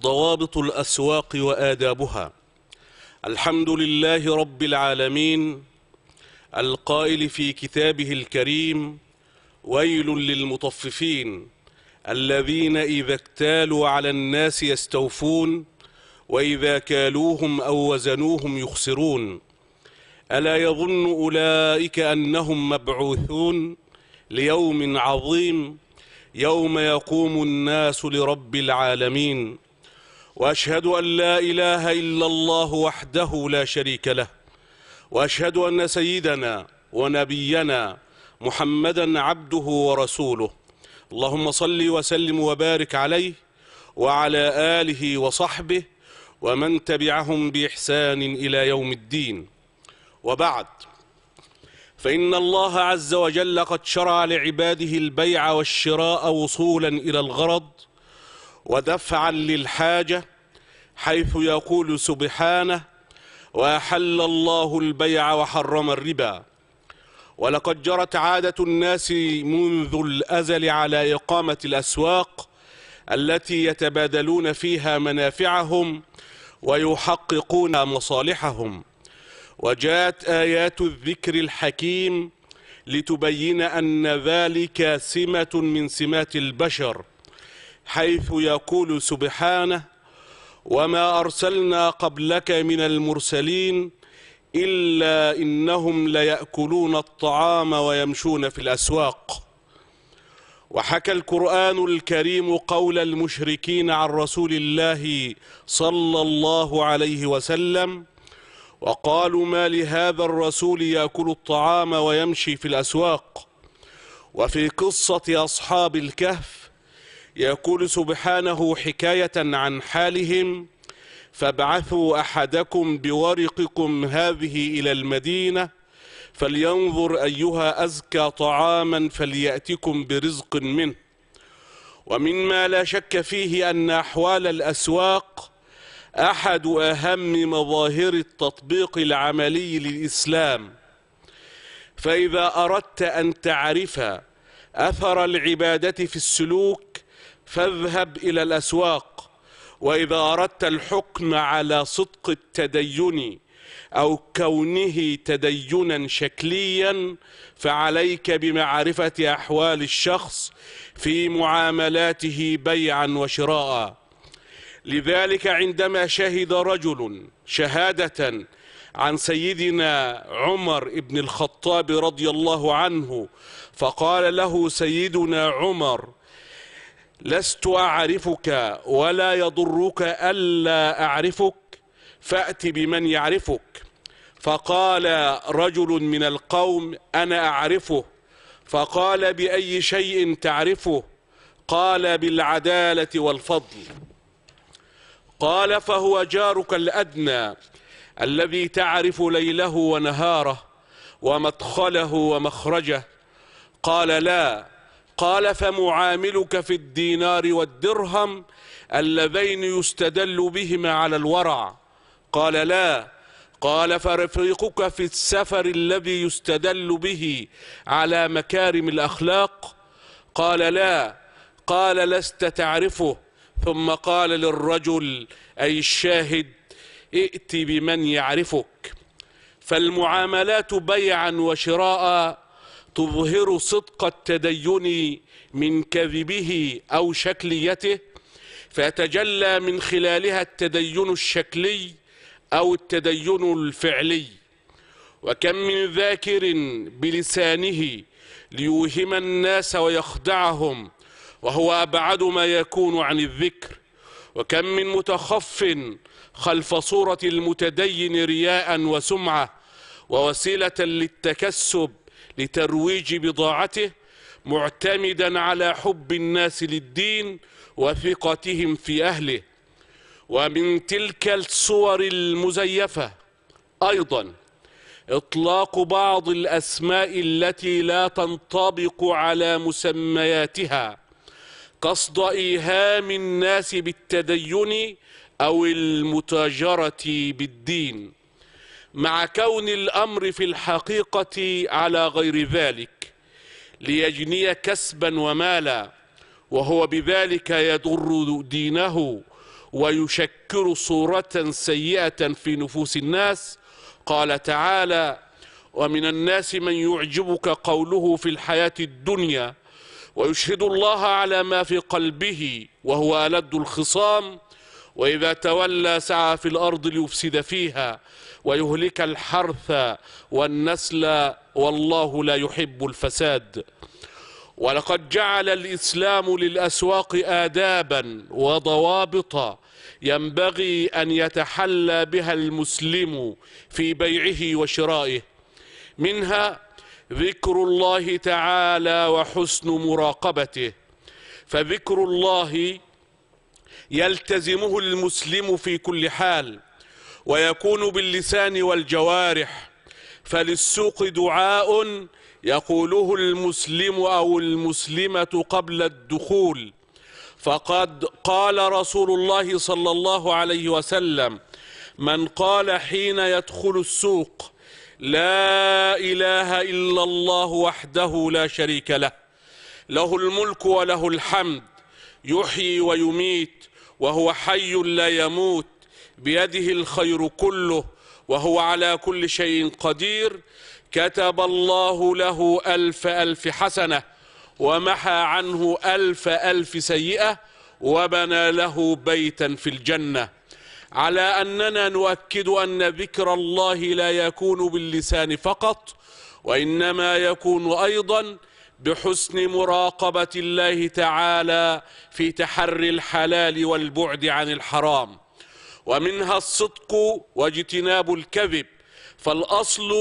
ضوابط الأسواق وآدابها الحمد لله رب العالمين القائل في كتابه الكريم ويل للمطففين الذين إذا اكتالوا على الناس يستوفون وإذا كالوهم أو وزنوهم يخسرون ألا يظن أولئك أنهم مبعوثون ليوم عظيم يوم يقوم الناس لرب العالمين واشهد ان لا اله الا الله وحده لا شريك له واشهد ان سيدنا ونبينا محمدا عبده ورسوله اللهم صل وسلم وبارك عليه وعلى اله وصحبه ومن تبعهم باحسان الى يوم الدين وبعد فان الله عز وجل قد شرع لعباده البيع والشراء وصولا الى الغرض ودفعا للحاجه حيث يقول سبحانه وأحل الله البيع وحرم الربا ولقد جرت عادة الناس منذ الأزل على إقامة الأسواق التي يتبادلون فيها منافعهم ويحققون مصالحهم وجاءت آيات الذكر الحكيم لتبين أن ذلك سمة من سمات البشر حيث يقول سبحانه وما أرسلنا قبلك من المرسلين إلا إنهم ليأكلون الطعام ويمشون في الأسواق وحكى القرآن الكريم قول المشركين عن رسول الله صلى الله عليه وسلم وقالوا ما لهذا الرسول يأكل الطعام ويمشي في الأسواق وفي قصة أصحاب الكهف يقول سبحانه حكاية عن حالهم فابعثوا أحدكم بورقكم هذه إلى المدينة فلينظر أيها أزكى طعاما فليأتكم برزق منه ومما لا شك فيه أن أحوال الأسواق أحد أهم مظاهر التطبيق العملي للإسلام فإذا أردت أن تعرف أثر العبادة في السلوك فاذهب إلى الأسواق وإذا أردت الحكم على صدق التدين أو كونه تدينا شكليا فعليك بمعرفة أحوال الشخص في معاملاته بيعا وشراء لذلك عندما شهد رجل شهادة عن سيدنا عمر بن الخطاب رضي الله عنه فقال له سيدنا عمر لست أعرفك ولا يضرك ألا أعرفك فأتي بمن يعرفك فقال رجل من القوم أنا أعرفه فقال بأي شيء تعرفه قال بالعدالة والفضل قال فهو جارك الأدنى الذي تعرف ليله ونهاره ومدخله ومخرجه قال لا قال فمعاملك في الدينار والدرهم اللذين يستدل بهما على الورع قال لا قال فرفيقك في السفر الذي يستدل به على مكارم الأخلاق قال لا قال لست تعرفه ثم قال للرجل أي الشاهد ائت بمن يعرفك فالمعاملات بيعا وشراء تظهر صدق التدين من كذبه أو شكليته فيتجلى من خلالها التدين الشكلي أو التدين الفعلي وكم من ذاكر بلسانه ليوهم الناس ويخدعهم وهو أبعد ما يكون عن الذكر وكم من متخف خلف صورة المتدين رياء وسمعة ووسيلة للتكسب لترويج بضاعته معتمدا على حب الناس للدين وثقتهم في أهله ومن تلك الصور المزيفة أيضا إطلاق بعض الأسماء التي لا تنطبق على مسمياتها قصد إيهام الناس بالتدين أو المتاجرة بالدين مع كون الأمر في الحقيقة على غير ذلك ليجني كسبا ومالا وهو بذلك يضر دينه ويشكل صورة سيئة في نفوس الناس قال تعالى ومن الناس من يعجبك قوله في الحياة الدنيا ويشهد الله على ما في قلبه وهو ألد الخصام وإذا تولى سعى في الأرض ليفسد فيها ويهلك الحرث والنسل والله لا يحب الفساد ولقد جعل الاسلام للاسواق ادابا وضوابط ينبغي ان يتحلى بها المسلم في بيعه وشرائه منها ذكر الله تعالى وحسن مراقبته فذكر الله يلتزمه المسلم في كل حال ويكون باللسان والجوارح فللسوق دعاء يقوله المسلم او المسلمه قبل الدخول فقد قال رسول الله صلى الله عليه وسلم من قال حين يدخل السوق لا اله الا الله وحده لا شريك له له الملك وله الحمد يحيي ويميت وهو حي لا يموت بيده الخير كله وهو على كل شيء قدير كتب الله له ألف ألف حسنة ومحى عنه ألف ألف سيئة وبنى له بيتا في الجنة على أننا نؤكد أن ذكر الله لا يكون باللسان فقط وإنما يكون أيضا بحسن مراقبة الله تعالى في تحري الحلال والبعد عن الحرام ومنها الصدق واجتناب الكذب فالاصل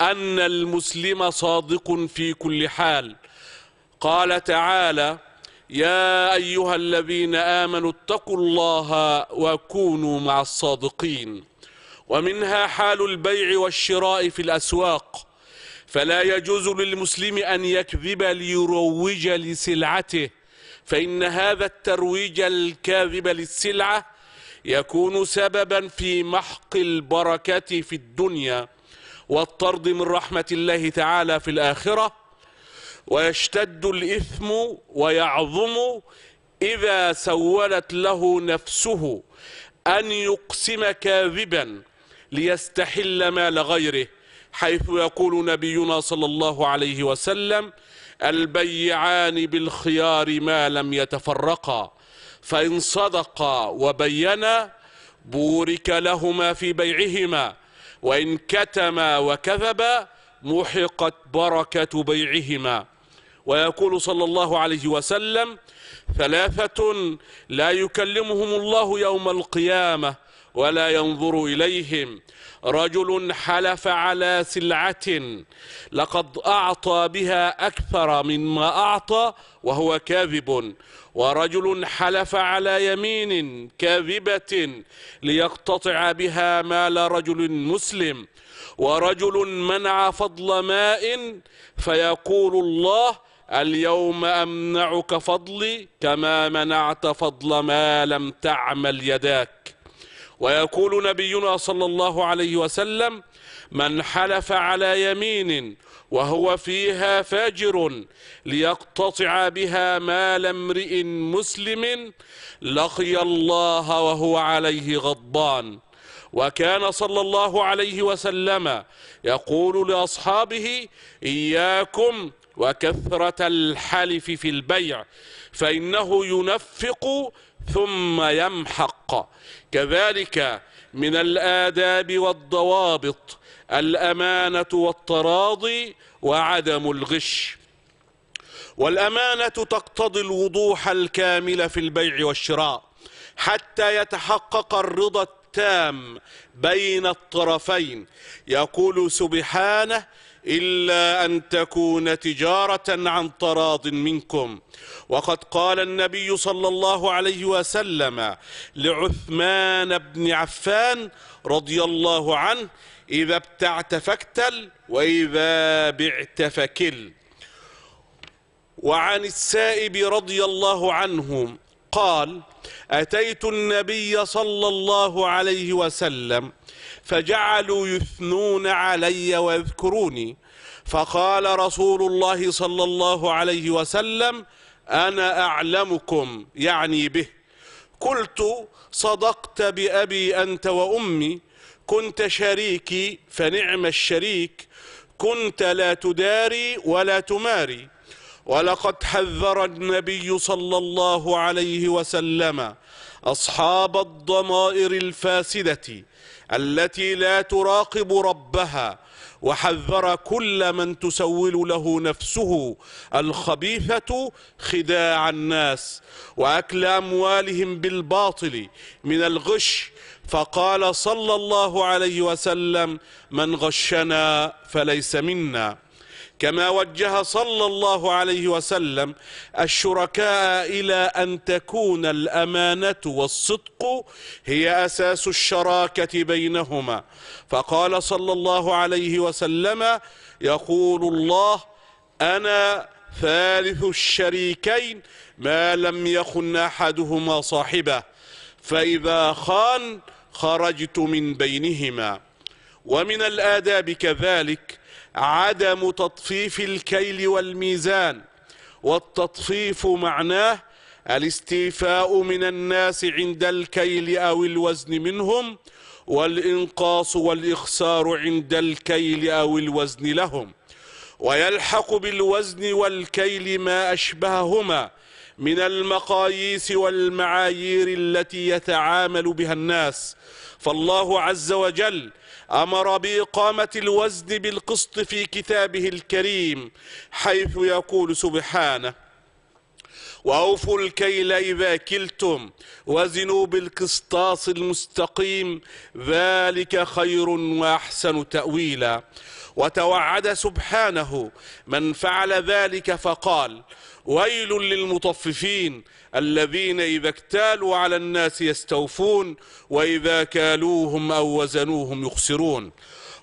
ان المسلم صادق في كل حال قال تعالى يا ايها الذين امنوا اتقوا الله وكونوا مع الصادقين ومنها حال البيع والشراء في الاسواق فلا يجوز للمسلم ان يكذب ليروج لسلعته فان هذا الترويج الكاذب للسلعه يكون سببا في محق البركة في الدنيا والطرد من رحمة الله تعالى في الآخرة ويشتد الإثم ويعظم إذا سولت له نفسه أن يقسم كاذبا ليستحل مال غيره حيث يقول نبينا صلى الله عليه وسلم البيعان بالخيار ما لم يتفرقا فإن صدقا وبينا بورك لهما في بيعهما وإن كتما وكذبا محقت بركة بيعهما ويقول صلى الله عليه وسلم ثلاثة لا يكلمهم الله يوم القيامة ولا ينظر إليهم رجل حلف على سلعة لقد أعطى بها أكثر مما أعطى وهو كاذب ورجل حلف على يمين كاذبة ليقتطع بها مال رجل مسلم ورجل منع فضل ماء فيقول الله اليوم أمنعك فضلي كما منعت فضل ما لم تعمل يداك ويقول نبينا صلى الله عليه وسلم من حلف على يمين وهو فيها فاجر ليقتطع بها مال امرئ مسلم لقي الله وهو عليه غضبان وكان صلى الله عليه وسلم يقول لاصحابه اياكم وكثره الحلف في البيع فانه ينفق ثم يمحق كذلك من الآداب والضوابط الأمانة والتراضي وعدم الغش والأمانة تقتضي الوضوح الكامل في البيع والشراء حتى يتحقق الرضا التام بين الطرفين يقول سبحانه إلا أن تكون تجارة عن تراض منكم وقد قال النبي صلى الله عليه وسلم لعثمان بن عفان رضي الله عنه إذا ابتعت فاكتل وإذا بعت فكل وعن السائب رضي الله عنهم قال أتيت النبي صلى الله عليه وسلم فجعلوا يثنون علي ويذكروني فقال رسول الله صلى الله عليه وسلم أنا أعلمكم يعني به قلت صدقت بأبي أنت وأمي كنت شريكي فنعم الشريك كنت لا تداري ولا تماري ولقد حذر النبي صلى الله عليه وسلم أصحاب الضمائر الفاسدة التي لا تراقب ربها وحذر كل من تسول له نفسه الخبيثة خداع الناس وأكل أموالهم بالباطل من الغش فقال صلى الله عليه وسلم من غشنا فليس منا كما وجه صلى الله عليه وسلم الشركاء إلى أن تكون الأمانة والصدق هي أساس الشراكة بينهما فقال صلى الله عليه وسلم يقول الله أنا ثالث الشريكين ما لم يخن أحدهما صاحبه فإذا خان خرجت من بينهما ومن الآداب كذلك عدم تطفيف الكيل والميزان والتطفيف معناه الاستيفاء من الناس عند الكيل أو الوزن منهم والإنقاص والإخسار عند الكيل أو الوزن لهم ويلحق بالوزن والكيل ما أشبههما من المقاييس والمعايير التي يتعامل بها الناس فالله عز وجل امر باقامه الوزن بالقسط في كتابه الكريم حيث يقول سبحانه وأوفوا الكيل إذا كلتم وزنوا بالقسطاس المستقيم ذلك خير وأحسن تأويلا وتوعد سبحانه من فعل ذلك فقال ويل للمطففين الذين إذا اكتالوا على الناس يستوفون وإذا كالوهم أو وزنوهم يخسرون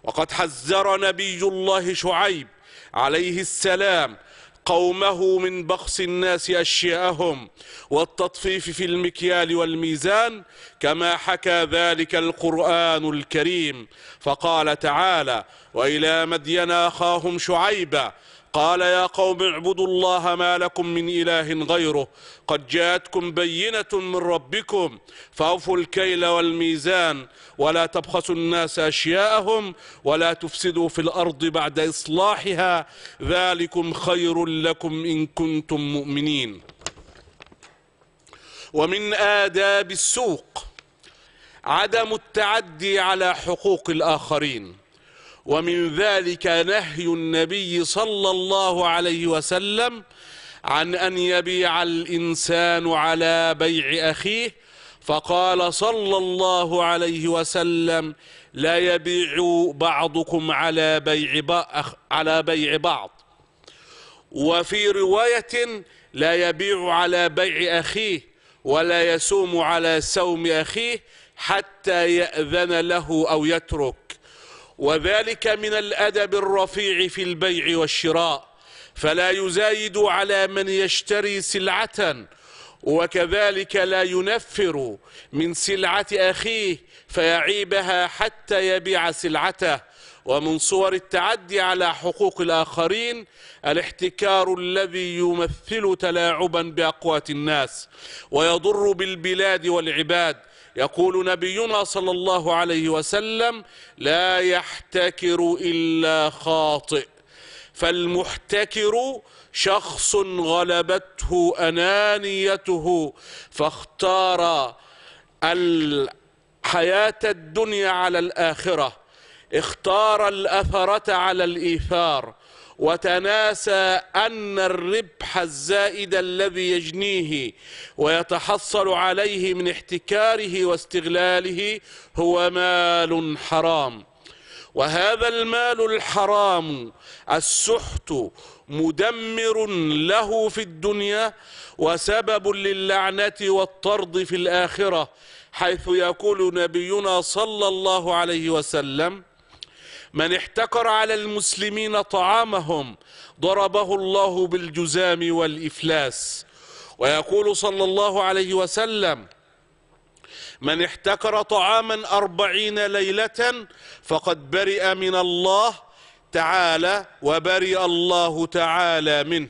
وقد حذر نبي الله شعيب عليه السلام قومه من بخس الناس أشياءهم والتطفيف في المكيال والميزان كما حكى ذلك القرآن الكريم فقال تعالى وإلى مدين أخاهم شعيبا قال يا قوم اعبدوا الله ما لكم من إله غيره قد جاءتكم بينة من ربكم فأوفوا الكيل والميزان ولا تبخسوا الناس أشياءهم ولا تفسدوا في الأرض بعد إصلاحها ذلكم خير لكم إن كنتم مؤمنين ومن آداب السوق عدم التعدي على حقوق الآخرين ومن ذلك نهي النبي صلى الله عليه وسلم عن أن يبيع الإنسان على بيع أخيه فقال صلى الله عليه وسلم لا يبيع بعضكم على بيع على بيع بعض وفي رواية لا يبيع على بيع أخيه ولا يسوم على سوم أخيه حتى يأذن له أو يترك وذلك من الأدب الرفيع في البيع والشراء فلا يزايد على من يشتري سلعة وكذلك لا ينفر من سلعة أخيه فيعيبها حتى يبيع سلعته ومن صور التعدي على حقوق الآخرين الاحتكار الذي يمثل تلاعبا بأقوات الناس ويضر بالبلاد والعباد يقول نبينا صلى الله عليه وسلم لا يحتكر إلا خاطئ فالمحتكر شخص غلبته أنانيته فاختار الحياة الدنيا على الآخرة اختار الأثرة على الإيثار وتناسى أن الربح الزائد الذي يجنيه ويتحصل عليه من احتكاره واستغلاله هو مال حرام وهذا المال الحرام السحت مدمر له في الدنيا وسبب للعنة والطرد في الآخرة حيث يقول نبينا صلى الله عليه وسلم من احتكر على المسلمين طعامهم ضربه الله بالجزام والإفلاس ويقول صلى الله عليه وسلم من احتكر طعاما أربعين ليلة فقد برئ من الله تعالى وبرئ الله تعالى منه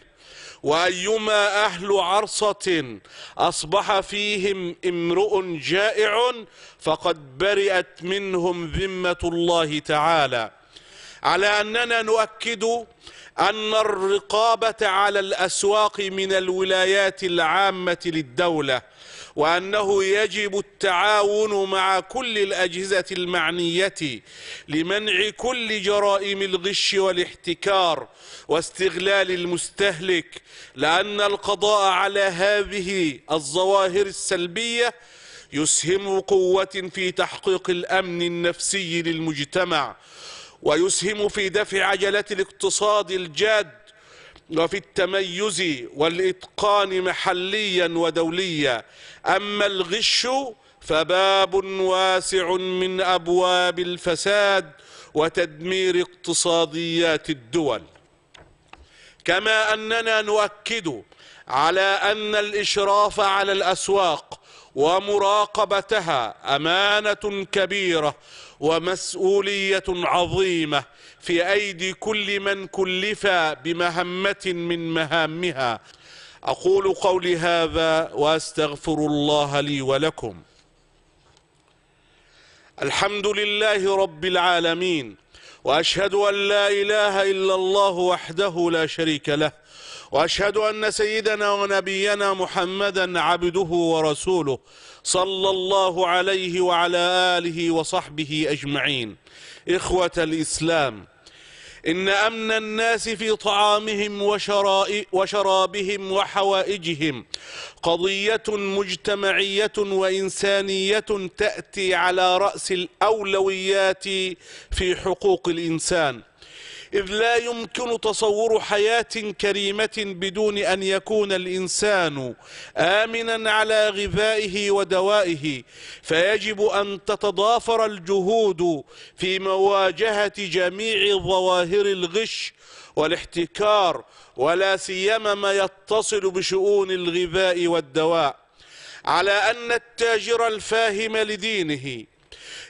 وأيما أهل عرصة أصبح فيهم امرؤ جائع فقد برئت منهم ذمة الله تعالى على أننا نؤكد أن الرقابة على الأسواق من الولايات العامة للدولة وأنه يجب التعاون مع كل الأجهزة المعنية لمنع كل جرائم الغش والاحتكار واستغلال المستهلك لأن القضاء على هذه الظواهر السلبية يسهم قوة في تحقيق الأمن النفسي للمجتمع ويسهم في دفع عجلة الاقتصاد الجاد وفي التميز والإتقان محليا ودوليا أما الغش فباب واسع من أبواب الفساد وتدمير اقتصاديات الدول كما أننا نؤكد على أن الإشراف على الأسواق ومراقبتها أمانة كبيرة ومسؤوليه عظيمه في ايدي كل من كلف بمهمه من مهامها اقول قولي هذا واستغفر الله لي ولكم الحمد لله رب العالمين واشهد ان لا اله الا الله وحده لا شريك له واشهد ان سيدنا ونبينا محمدا عبده ورسوله صلى الله عليه وعلى آله وصحبه أجمعين إخوة الإسلام إن أمن الناس في طعامهم وشرابهم وحوائجهم قضية مجتمعية وإنسانية تأتي على رأس الأولويات في حقوق الإنسان إذ لا يمكن تصور حياة كريمة بدون أن يكون الإنسان آمنا على غذائه ودوائه فيجب أن تتضافر الجهود في مواجهة جميع ظواهر الغش والاحتكار ولا سيما ما يتصل بشؤون الغذاء والدواء على أن التاجر الفاهم لدينه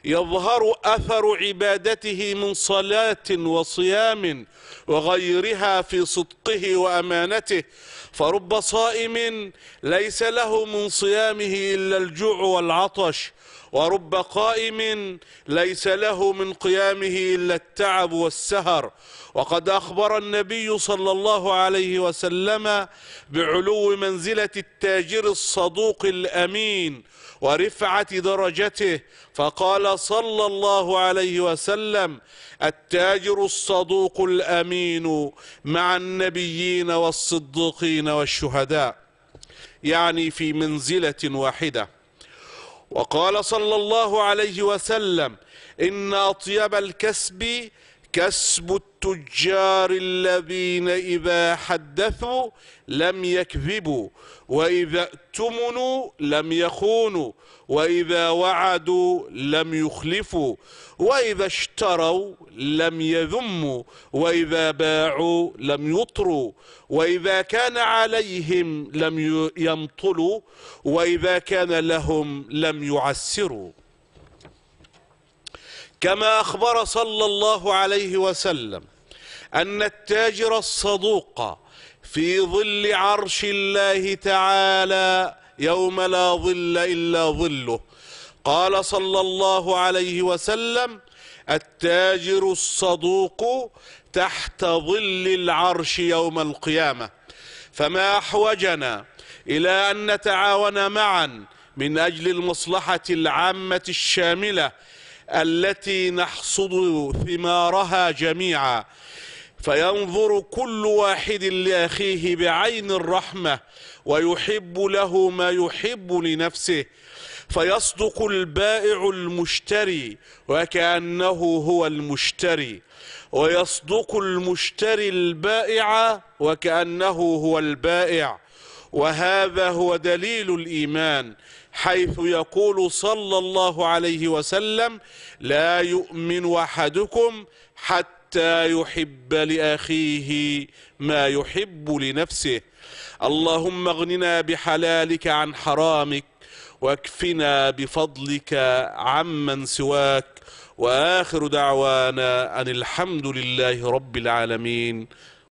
يظهر أثر عبادته من صلاة وصيام وغيرها في صدقه وأمانته فرب صائم ليس له من صيامه إلا الجوع والعطش ورب قائم ليس له من قيامه إلا التعب والسهر وقد أخبر النبي صلى الله عليه وسلم بعلو منزلة التاجر الصدوق الأمين ورفعة درجته فقال صلى الله عليه وسلم التاجر الصدوق الأمين مع النبيين والصديقين والشهداء يعني في منزلة واحدة وقال صلى الله عليه وسلم إن أطيب الكسب كسب التجار الذين إذا حدثوا لم يكذبوا وإذا ائتمنوا لم يخونوا وإذا وعدوا لم يخلفوا وإذا اشتروا لم يذموا وإذا باعوا لم يطروا وإذا كان عليهم لم يمطلوا وإذا كان لهم لم يعسروا كما أخبر صلى الله عليه وسلم أن التاجر الصدوق في ظل عرش الله تعالى يوم لا ظل إلا ظله قال صلى الله عليه وسلم التاجر الصدوق تحت ظل العرش يوم القيامة فما أحوجنا إلى أن نتعاون معا من أجل المصلحة العامة الشاملة التي نحصد ثمارها جميعا فينظر كل واحد لاخيه بعين الرحمه ويحب له ما يحب لنفسه فيصدق البائع المشتري وكانه هو المشتري ويصدق المشتري البائع وكانه هو البائع وهذا هو دليل الإيمان حيث يقول صلى الله عليه وسلم لا يؤمن أحدكم حتى يحب لأخيه ما يحب لنفسه اللهم اغننا بحلالك عن حرامك واكفنا بفضلك عمن سواك واخر دعوانا ان الحمد لله رب العالمين